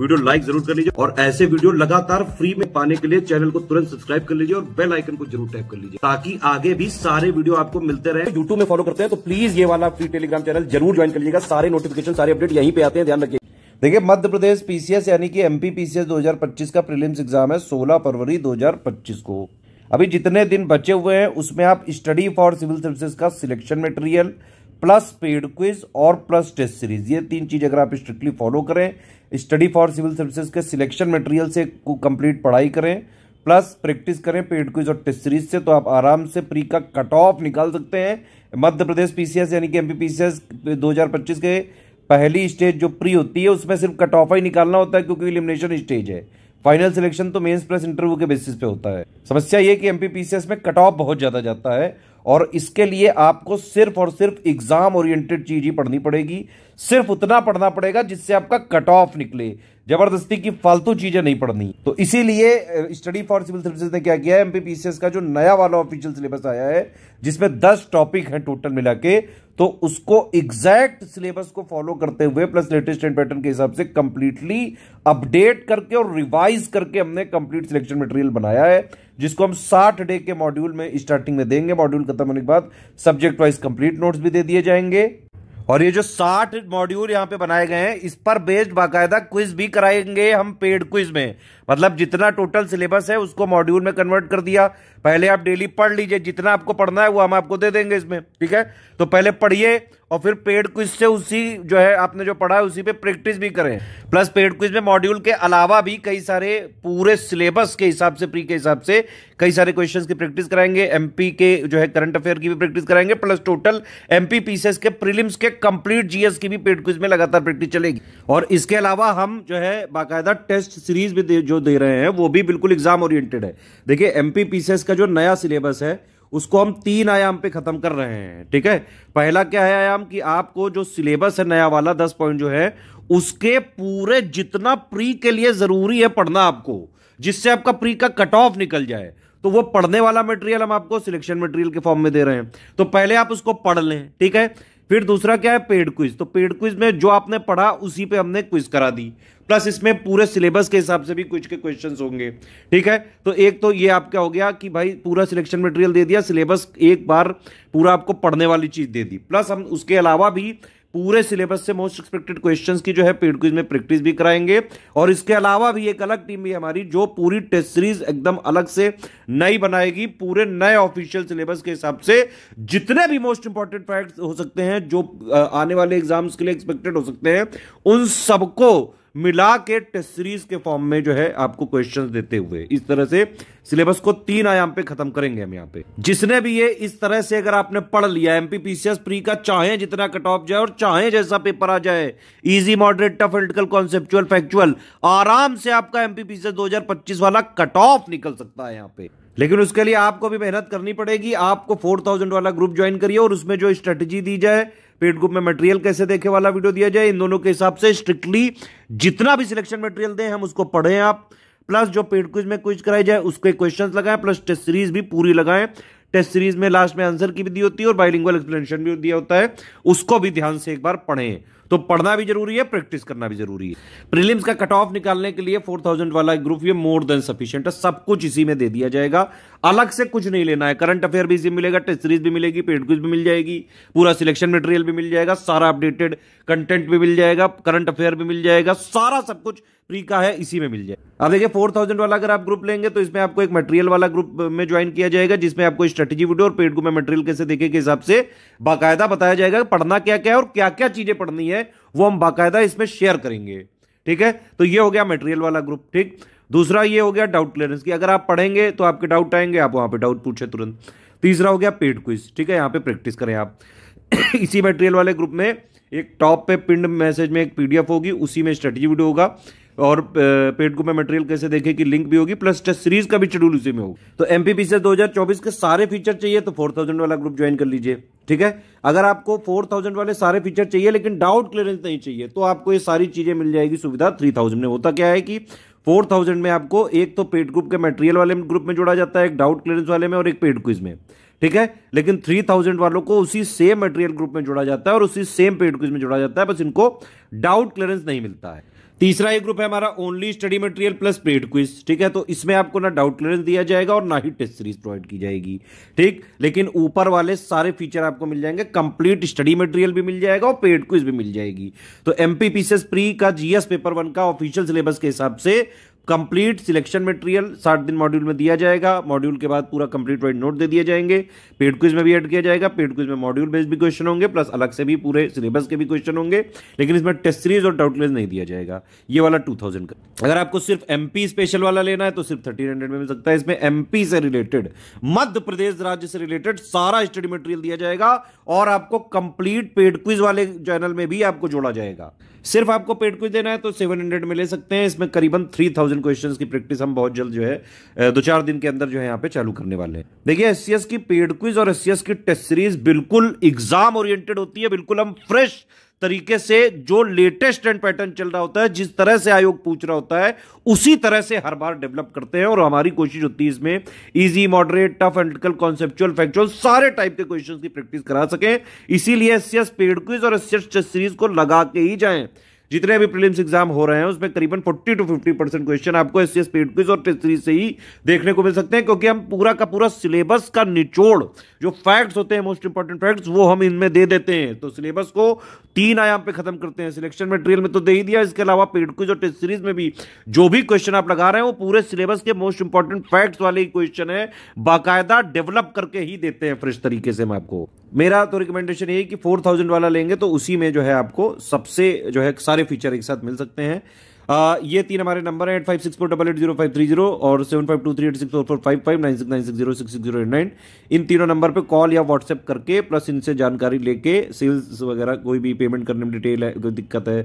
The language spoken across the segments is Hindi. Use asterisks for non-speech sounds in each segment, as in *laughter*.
वीडियो लाइक जरूर कर लीजिए और ऐसे वीडियो लगातार फ्री में पाने के लिए चैनल को तुरंत सब्सक्राइब कर लीजिए और बेल आइकन को जरूर टैप कर लीजिए ताकि आगे भी सारे वीडियो आपको मिलते रहे यूट्यूब में फॉलो करते हैं तो प्लीज ये वाला फ्री टेलीग्राम चैनल जरूर ज्वाइन कर लीजिएगा सारे नोटिफिकेशन सारे अपडेट यहीं पे आते हैं ध्यान रखिए देखिए मध्य प्रदेश पीसीएस यानी कि एमपी पीसीएस दो का प्रीलिम्स एग्जाम है सोलह फरवरी दो को अभी जितने दिन बचे हुए हैं उसमें आप स्टडी फॉर सिविल सर्विसेज का selection material plus paid quiz और प्लस टेस्ट सीरीज ये तीन चीज अगर आप स्ट्रिक्टली फॉलो करें स्टडी फॉर सिविल सर्विसेज के सिलेक्शन मटेरियल से कंप्लीट पढ़ाई करें प्लस प्रैक्टिस करें पेड क्विज और टेस्ट सीरीज से तो आप आराम से प्री का कट ऑफ निकाल सकते हैं मध्य प्रदेश पीसीएस यानी कि एमपीपीसीएस 2025 के पहली स्टेज जो प्री होती है उसमें सिर्फ कट ऑफ ही निकालना होता है क्योंकि इलिमिनेशन स्टेज है फाइनल सिलेक्शन तो मेंस प्लस इंटरव्यू के बेसिस पे होता है समस्या ये कि एमपीपीसीएस में कट ऑफ बहुत ज्यादा जाता है और इसके लिए आपको सिर्फ और सिर्फ एग्जाम ओरिएंटेड चीज ही पढ़नी पड़ेगी सिर्फ उतना पढ़ना पड़ेगा जिससे आपका कट ऑफ निकले जबरदस्ती की फालतू चीजें नहीं पढ़नी तो इसीलिए स्टडी फॉर सिविल सर्विसेज ने क्या किया है एमपीपीसीएस का जो नया वाला ऑफिशियल सिलेबस आया है जिसमें दस टॉपिक है टोटल मिला के तो उसको एग्जैक्ट सिलेबस को फॉलो करते हुए प्लस लेटेस्ट एंड पैटर्न के हिसाब से कंप्लीटली अपडेट करके और रिवाइज करके हमने कंप्लीट सिलेक्शन मटेरियल बनाया है जिसको हम साठ डे के मॉड्यूल में स्टार्टिंग में देंगे मॉड्यूल खत्म होने के बाद सब्जेक्ट वाइज कंप्लीट नोट्स भी दे दिए जाएंगे और ये जो साठ मॉड्यूल यहाँ पे बनाए गए हैं इस पर बेस्ड बाकायदा क्विज भी कराएंगे हम पेड क्विज में मतलब जितना टोटल सिलेबस है उसको मॉड्यूल में कन्वर्ट कर दिया पहले आप डेली पढ़ लीजिए जितना आपको पढ़ना है वो हम आपको दे देंगे इसमें ठीक है तो पहले पढ़िए और फिर पेड क्विज से उसी जो है आपने जो पढ़ा है उसी पे प्रैक्टिस भी करें प्लस पेड क्विज में मॉड्यूल के अलावा भी कई सारे पूरे सिलेबस के हिसाब से प्री के हिसाब से कई सारे क्वेश्चंस की प्रैक्टिस कराएंगे एमपी के जो है करंट अफेयर की भी प्रैक्टिस कराएंगे प्लस टोटल एमपी पीसीएस के प्रिलिम्स के कंप्लीट जीएस की भी पेड क्विज में लगातार प्रैक्टिस चलेगी और इसके अलावा हम जो है बाकायदा टेस्ट सीरीज भी जो दे रहे हैं वो भी बिल्कुल एग्जाम ओरिएंटेड है देखिए एमपी पीसीएस का जो नया सिलेबस है उसको हम तीन आयाम पे खत्म कर रहे हैं ठीक है पहला क्या है आयाम कि आपको जो सिलेबस है नया वाला दस पॉइंट जो है उसके पूरे जितना प्री के लिए जरूरी है पढ़ना आपको जिससे आपका प्री का कट ऑफ निकल जाए तो वो पढ़ने वाला मटेरियल हम आपको सिलेक्शन मटेरियल के फॉर्म में दे रहे हैं तो पहले आप उसको पढ़ लें ठीक है फिर दूसरा क्या है पेड क्विज तो पेड क्विज में जो आपने पढ़ा उसी पे हमने क्विज करा दी प्लस इसमें पूरे सिलेबस के हिसाब से भी कुछ के क्वेश्चन होंगे ठीक है तो एक तो ये आपका हो गया कि भाई पूरा सिलेक्शन मटेरियल दे दिया सिलेबस एक बार पूरा आपको पढ़ने वाली चीज दे दी प्लस हम उसके अलावा भी पूरे सिलेबस से मोस्ट एक्सपेक्टेड क्वेश्चंस की जो है पेड क्विज में प्रैक्टिस भी कराएंगे और इसके अलावा भी एक अलग टीम भी हमारी जो पूरी टेस्ट सीरीज एकदम अलग से नई बनाएगी पूरे नए ऑफिशियल सिलेबस के हिसाब से जितने भी मोस्ट इंपॉर्टेंट फैक्ट हो सकते हैं जो आने वाले एग्जाम्स के लिए एक्सपेक्टेड हो सकते हैं उन सबको मिला के टेस्ट सीरीज के फॉर्म में जो है आपको क्वेश्चंस देते हुए इस तरह से सिलेबस को तीन आयाम पे खत्म करेंगे हम यहाँ पे जिसने भी ये इस तरह से अगर आपने पढ़ लिया एमपीपीसीएस प्री का चाहे जितना कट ऑफ जाए और चाहे जैसा पेपर आ जाए easy moderate tough analytical conceptual factual आराम से आपका एमपीपीसीएस दो वाला कट ऑफ निकल सकता है यहाँ पे लेकिन उसके लिए आपको भी मेहनत करनी पड़ेगी आपको फोर थाउजेंड वाला ग्रुप ज्वाइन करिए और उसमें जो स्ट्रेटेजी दी जाए पेड ग्रुप में मटेरियल कैसे देखे वाला वीडियो दिया जाए इन दोनों के हिसाब से स्ट्रिक्टली जितना भी सिलेक्शन मटेरियल दें हम उसको पढ़ें आप प्लस जो पेड क्विज में क्विज कराई जाए उसके क्वेश्चन लगाएं प्लस टेस्ट सीरीज भी पूरी लगाएं टेस्ट सीरीज में लास्ट में आंसर की भी दी होती है और बाइलिंग एक्सप्लेनेशन भी दिया होता है उसको भी ध्यान से एक बार पढ़ें तो पढ़ना भी जरूरी है प्रैक्टिस करना भी जरूरी है प्रीलिम्स का कट ऑफ निकालने के लिए 4000 वाला ग्रुप ये मोर देन सफिशियंट है सब कुछ इसी में दे दिया जाएगा अलग से कुछ नहीं लेना है करंट अफेयर भी इसी मिलेगा टेस्ट सीरीज भी मिलेगी पेड क्विज भी मिल जाएगी पूरा सिलेक्शन मटेरियल भी मिल जाएगा सारा अपडेटेड कंटेंट भी मिल जाएगा करंट अफेयर भी मिल जाएगा सारा सब कुछ प्री का है इसी में मिल जाए अब देखिए फोर थाउजेंड वाला अगर आप ग्रुप लेंगे तो इसमें आपको एक मटेरियल वाला ग्रुप में ज्वाइन किया जाएगा जिसमें आपको स्ट्रेटेजी वीडियो और पेड ग्रुप में मटेरियल कैसे देखे के हिसाब से बाकायदा बताया जाएगा पढ़ना क्या क्या है और क्या क्या चीजें पढ़नी है में वो हम बाकायदा इसमें शेयर करेंगे ठीक है तो ये हो गया मटेरियल वाला ग्रुप ठीक दूसरा ये हो गया डाउट क्लियरेंस की अगर आप पढ़ेंगे तो आपके डाउट आएंगे आप वहां पे डाउट पूछे तुरंत तीसरा हो गया पेड क्विज ठीक है यहाँ पे प्रैक्टिस करें आप *coughs* इसी मटेरियल वाले ग्रुप में एक टॉप पे पिंड मैसेज में एक पीडीएफ होगी उसी में स्ट्रेटजी वीडियो होगा और पेड में मटेरियल कैसे देखे कि लिंक भी होगी प्लस टेस्ट सीरीज का भी शेड्यूल उसी में होगा तो एमपीपी से 2024 के सारे फीचर चाहिए तो 4000 वाला ग्रुप ज्वाइन कर लीजिए ठीक है अगर आपको 4000 वाले सारे फीचर चाहिए लेकिन डाउट क्लियरेंस नहीं चाहिए तो आपको ये सारी चीजें मिल जाएगी सुविधा थ्री में होता क्या है कि 4000 में आपको एक तो पेड ग्रुप के मटेरियल वाले ग्रुप में जोड़ा जाता है एक डाउट क्लियरेंस वाले में और एक पेड क्विज में ठीक है लेकिन 3000 वालों को उसी सेम मटेरियल ग्रुप में जोड़ा जाता है और उसी सेम पेड क्विज में जोड़ा जाता है बस इनको डाउट क्लियरेंस नहीं मिलता है तीसरा एक ग्रुप है हमारा only study material plus paid quiz ठीक है तो इसमें आपको ना डाउट क्लियरेंस दिया जाएगा और ना ही टेस्ट सीरीज प्रोवाइड की जाएगी ठीक लेकिन ऊपर वाले सारे फीचर आपको मिल जाएंगे कंप्लीट स्टडी मटेरियल भी मिल जाएगा और पेड क्विज भी मिल जाएगी तो एमपीपीसीएस प्री e का जीएस पेपर वन का ऑफिशियल सिलेबस के हिसाब से कंप्लीट सिलेक्शन मटेरियल साठ दिन मॉड्यूल में दिया जाएगा मॉड्यूल के बाद पूरा कंप्लीट वाइड नोट दे दिए जाएंगे पेड क्विज में भी ऐड किया जाएगा पेड क्विज में मॉड्यूल बेस्ड भी क्वेश्चन होंगे प्लस अलग से भी पूरे सिलेबस के भी क्वेश्चन होंगे लेकिन इसमें टेस्ट सीरीज और डाउटलेस नहीं दिया जाएगा ये वाला टू थाउजेंड का अगर आपको सिर्फ एमपी स्पेशल वाला लेना है तो सिर्फ थर्टीन हंड्रेड में मिल सकता है इसमें एमपी से रिलेटेड मध्य प्रदेश राज्य से रिलेटेड सारा स्टडी मटेरियल दिया जाएगा और आपको कंप्लीट पेड क्विज वाले चैनल में भी आपको जोड़ा जाएगा सिर्फ आपको पेड क्विज देना है तो सेवन हंड्रेड में ले सकते हैं इसमें करीबन थ्री थाउजेंड क्वेश्चन की प्रैक्टिस हम बहुत जल्द जो है दो चार दिन के अंदर जो है यहाँ पे चालू करने वाले हैं देखिए एस की पेड क्विज और एस की टेस्ट सीरीज बिल्कुल एग्जाम ओरिएंटेड होती है बिल्कुल हम फ्रेश तरीके से जो लेटेस्ट एंड पैटर्न चल रहा होता है जिस तरह से आयोग पूछ रहा होता है उसी तरह से हर बार डेवलप करते हैं और हमारी कोशिश होती है इसमें easy moderate tough analytical conceptual factual सारे टाइप के क्वेश्चन की प्रैक्टिस करा सकें इसीलिए S C S paid quiz और एस सीरीज को लगा के ही जाएं जितने भी प्रीलिम्स एग्जाम हो रहे हैं उसमें करीबन 40 टू 50 परसेंट क्वेश्चन आपको एस सी एस और टेस्ट सीरीज से ही देखने को मिल सकते हैं क्योंकि हम पूरा का पूरा सिलेबस का निचोड़ जो फैक्ट्स होते हैं मोस्ट इंपॉर्टेंट फैक्ट्स वो हम इनमें दे देते हैं तो सिलेबस को तीन आयाम पे खत्म करते हैं सिलेक्शन मटेरियल में तो दे ही दिया इसके अलावा पेड क्विज और टेस्ट सीरीज में भी जो भी क्वेश्चन आप लगा रहे हैं वो पूरे सिलेबस के मोस्ट इंपॉर्टेंट फैक्ट्स वाले क्वेश्चन है बाकायदा डेवलप करके ही देते हैं फ्रेश तरीके से हम आपको मेरा तो रिकमेंडेशन ये है कि फोर थाउजेंड वाला लेंगे तो उसी में जो है आपको सबसे जो है सारे फीचर एक साथ मिल सकते हैं आ, ये तीन हमारे नंबर है eight five six four double eight zero five three zero और seven five two three eight six four four five five nine six nine six zero six six zero eight nine इन तीनों नंबर पे कॉल या व्हाट्सएप करके प्लस इनसे जानकारी लेके सेल्स वगैरह कोई भी पेमेंट करने में डिटेल है कोई दिक्कत है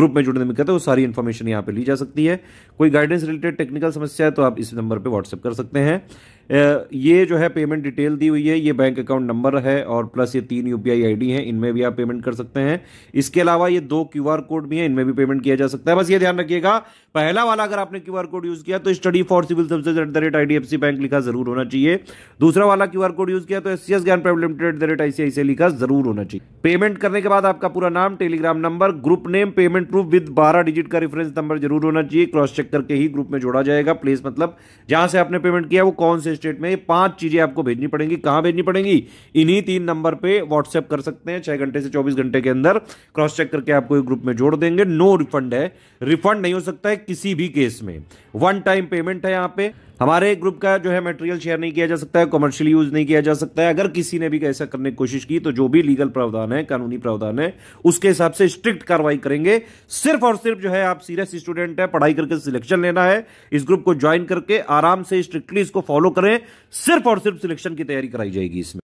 ग्रुप में जुड़ने में दिक्कत है वो सारी इन्फॉर्मेशन यहाँ पे ली जा सकती है कोई गाइडेंस रिलेटेड टेक्निकल समस्या है तो आप इस नंबर पर व्हाट्सएप कर सकते हैं ये जो है पेमेंट डिटेल दी हुई है ये बैंक अकाउंट नंबर है और प्लस ये तीन यू पी हैं इनमें भी आप पेमेंट कर सकते हैं इसके अलावा ये दो क्यू कोड भी हैं इनमें भी पेमेंट किया जा सकता है बस ये ध्यान रखिएगा पहला वाला अगर आपने क्यू कोड यूज़ किया तो study for civil service at the rate I bank लिखा जरूर होना चाहिए दूसरा वाला क्यू कोड यूज़ किया तो S C S Gyan private limited at the rate I लिखा जरूर होना चाहिए पेमेंट करने के बाद आपका पूरा नाम Telegram number group name payment proof with बारह डिजिट का रेफरेंस नंबर जरूर होना चाहिए क्रॉस चेक करके ही ग्रुप में जोड़ा जाएगा प्लेस मतलब जहां से आपने पेमेंट किया वो कौन से स्टेट में पांच चीजें आपको भेजनी पड़ेंगी कहां भेजनी पड़ेंगी इन्हीं तीन नंबर पे व्हाट्सएप कर सकते हैं छह घंटे से चौबीस घंटे के अंदर क्रॉस चेक करके आपको ग्रुप में जोड़ देंगे नो रिफंड है रिफंड नहीं हो सकता है किसी भी केस में वन टाइम पेमेंट है यहां पे हमारे ग्रुप का जो है मटेरियल शेयर नहीं किया जा सकता है कॉमर्शियल यूज नहीं किया जा सकता है अगर किसी ने भी ऐसा करने की कोशिश की तो जो भी लीगल प्रावधान है कानूनी प्रावधान है उसके हिसाब से स्ट्रिक्ट कार्रवाई करेंगे सिर्फ और सिर्फ जो है आप सीरियस स्टूडेंट है पढ़ाई करके सिलेक्शन लेना है इस ग्रुप को ज्वाइन करके आराम से स्ट्रिक्टली इसको फॉलो करें सिर्फ और सिर्फ सिलेक्शन की तैयारी कराई जाएगी इसमें